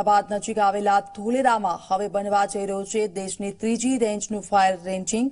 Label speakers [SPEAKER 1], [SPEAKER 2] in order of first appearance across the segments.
[SPEAKER 1] અમદાવાદ નજીક આવેલા ધોલેરામાં હવે બનવા જઈ રહ્યો છે દેશની ત્રીજી રેન્જનું ફાયર રેન્જિંગ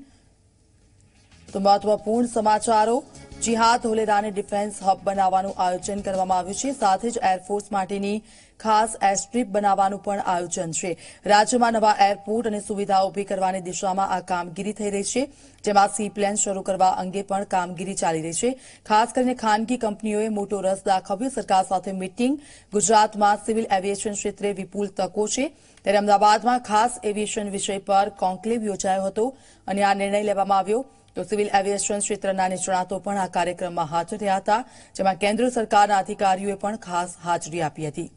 [SPEAKER 1] તો મહત્વપૂર્ણ સમાચારો જીહાદ ધોલેરાને ડિફેન્સ હબ બનાવવાનું આયોજન કરવામાં આવ્યું છે સાથે જ એરફોર્સ માટેની ખાસ એરસ્ટ્રીપ બનાવવાનું પણ આયોજન છે રાજ્યમાં નવા એરપોર્ટ અને સુવિધા ઉભી કરવાની દિશામાં આ કામગીરી થઈ રહી છે જેમાં સી પ્લેન શરૂ કરવા અંગે પણ કામગીરી ચાલી રહી છે ખાસ કરીને ખાનગી કંપનીઓએ મોટો રસ દાખવ્યો સરકાર સાથે મિટિંગ ગુજરાતમાં સિવિલ એવિએશન ક્ષેત્રે વિપુલ તકો છે ત્યારે અમદાવાદમાં ખાસ એવિએશન વિષય પર કોન્ક્લેવ યોજાયો હતો અને આ નિર્ણય લેવામાં આવ્યો તો સિવિલ એવિએશન ક્ષેત્રના નિષ્ણાતો પણ આ કાર્યક્રમમાં હાજર રહ્યા હતા જેમાં કેન્દ્ર સરકારના અધિકારીઓએ પણ ખાસ હાજરી આપી હતી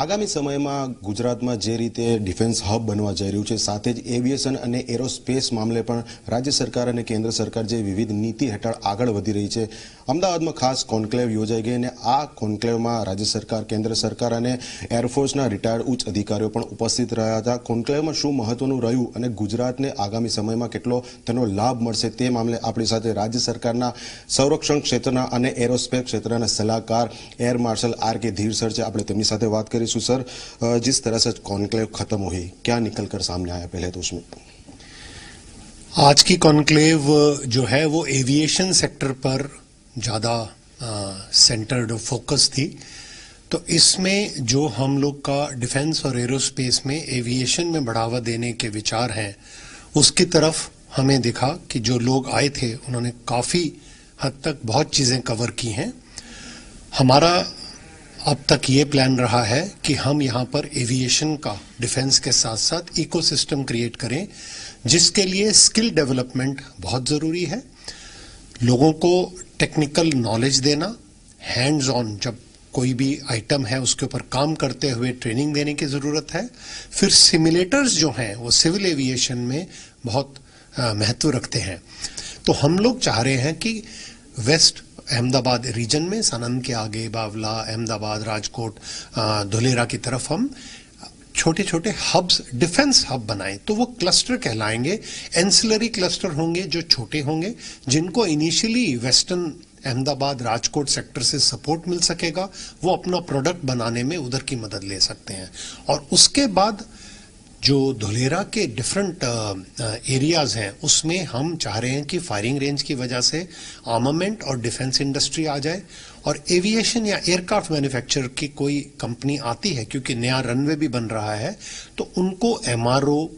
[SPEAKER 2] આગામી સમયમાં ગુજરાતમાં જે રીતે ડિફેન્સ હબ બનવા જઈ રહ્યું છે સાથે જ એવિએશન અને એરોસ્પેસ મામલે પણ રાજ્ય સરકાર અને કેન્દ્ર સરકાર જે વિવિધ નીતિ હેઠળ આગળ વધી રહી છે અમદાવાદમાં ખાસ કોન્ક્લેવ યોજાઈ ગઈ અને આ કોન્ક્લેવમાં રાજ્ય સરકાર કેન્દ્ર સરકાર અને એરફોર્સના રિટાયર્ડ ઉચ્ચ અધિકારીઓ પણ ઉપસ્થિત રહ્યા હતા કોન્ક્લેવમાં શું મહત્વનું રહ્યું અને ગુજરાતને આગામી સમયમાં કેટલો તેનો લાભ મળશે તે મામલે આપણી સાથે રાજ્ય સરકારના સંરક્ષણ ક્ષેત્રના અને એરોસ્પેસ ક્ષેત્રના સલાહકાર air marshal R K ધીરસર sir છે આપણે તેમની સાથે વાત કરી सु सर जिस तरह से कॉन्क्लेव खत्म हुई क्या निकल कर सामने आया पहले तो उसमें
[SPEAKER 3] आज की कॉन्क्लेव जो है वो एविएशन सेक्टर पर ज़्यादा सेंटर्ड फोकस थी तो इसमें जो हम लोग का डिफेंस और एरोस्पेस में एविएशन में बढ़ावा देने के विचार हैं उसकी तरफ हमें दिखा कि जो लोग आए थे उन्होंने काफ़ी हद तक बहुत चीज़ें कवर की हैं हमारा अब तक ये प्लान रहा है कि हम यहाँ पर एविएशन का डिफेंस के साथ साथ इकोसिस्टम क्रिएट करें जिसके लिए स्किल डेवलपमेंट बहुत ज़रूरी है लोगों को टेक्निकल नॉलेज देना हैंड्स ऑन जब कोई भी आइटम है उसके ऊपर काम करते हुए ट्रेनिंग देने की ज़रूरत है फिर सिमुलेटर्स जो हैं वो सिविल एविएशन में बहुत महत्व रखते हैं तो हम लोग चाह रहे हैं कि वेस्ट अहमदाबाद रीजन में सनंद के आगे बावला अहमदाबाद राजकोट धुलेरा की तरफ हम छोटे छोटे हब्स डिफेंस हब बनाएं तो वो क्लस्टर कहलाएंगे एंसिलरी क्लस्टर होंगे जो छोटे होंगे जिनको initially western Ahmedabad Rajkot sector से सपोर्ट मिल सकेगा वो अपना प्रोडक्ट बनाने में उधर की मदद ले सकते हैं और उसके बाद जो धुलेरा के डिफरेंट एरियाज uh, uh, हैं उसमें हम चाह रहे हैं कि फायरिंग रेंज की वजह से आर्मामेंट और डिफेंस इंडस्ट्री आ जाए और एविएशन या एयरक्राफ्ट मैन्युफैक्चरर की कोई कंपनी आती है क्योंकि नया रनवे भी बन रहा है तो उनको एम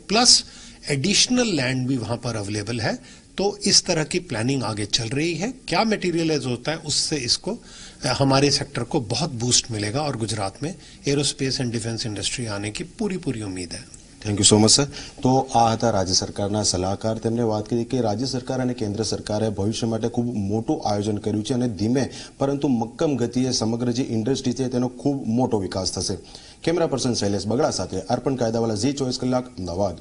[SPEAKER 3] प्लस एडिशनल लैंड भी वहाँ पर अवेलेबल है तो इस तरह की प्लानिंग आगे चल रही है क्या मटेरियलाइज होता है उससे इसको uh, हमारे सेक्टर को बहुत बूस्ट मिलेगा और गुजरात में एरोस्पेस एंड डिफेंस इंडस्ट्री आने की पूरी पूरी उम्मीद है
[SPEAKER 2] thank you so much sir તો આ હતા રાજ્ય સરકારના સલાહકાર તેમણે વાત કરી કે રાજ્ય સરકાર અને કેન્દ્ર સરકારે ભવિષ્ય માટે ખૂબ મોટું આયોજન કર્યું છે અને ધીમે પરંતુ મક્કમ ગતિએ સમગ્ર જે ઇન્ડસ્ટ્રી છે તેનો ખૂબ મોટો વિકાસ થશે કેમેરા પર્સન શૈલેષ બગડા સાથે અર્પણ કાયદાવાલા ઝી ચોવીસ કલાક અમદાવાદ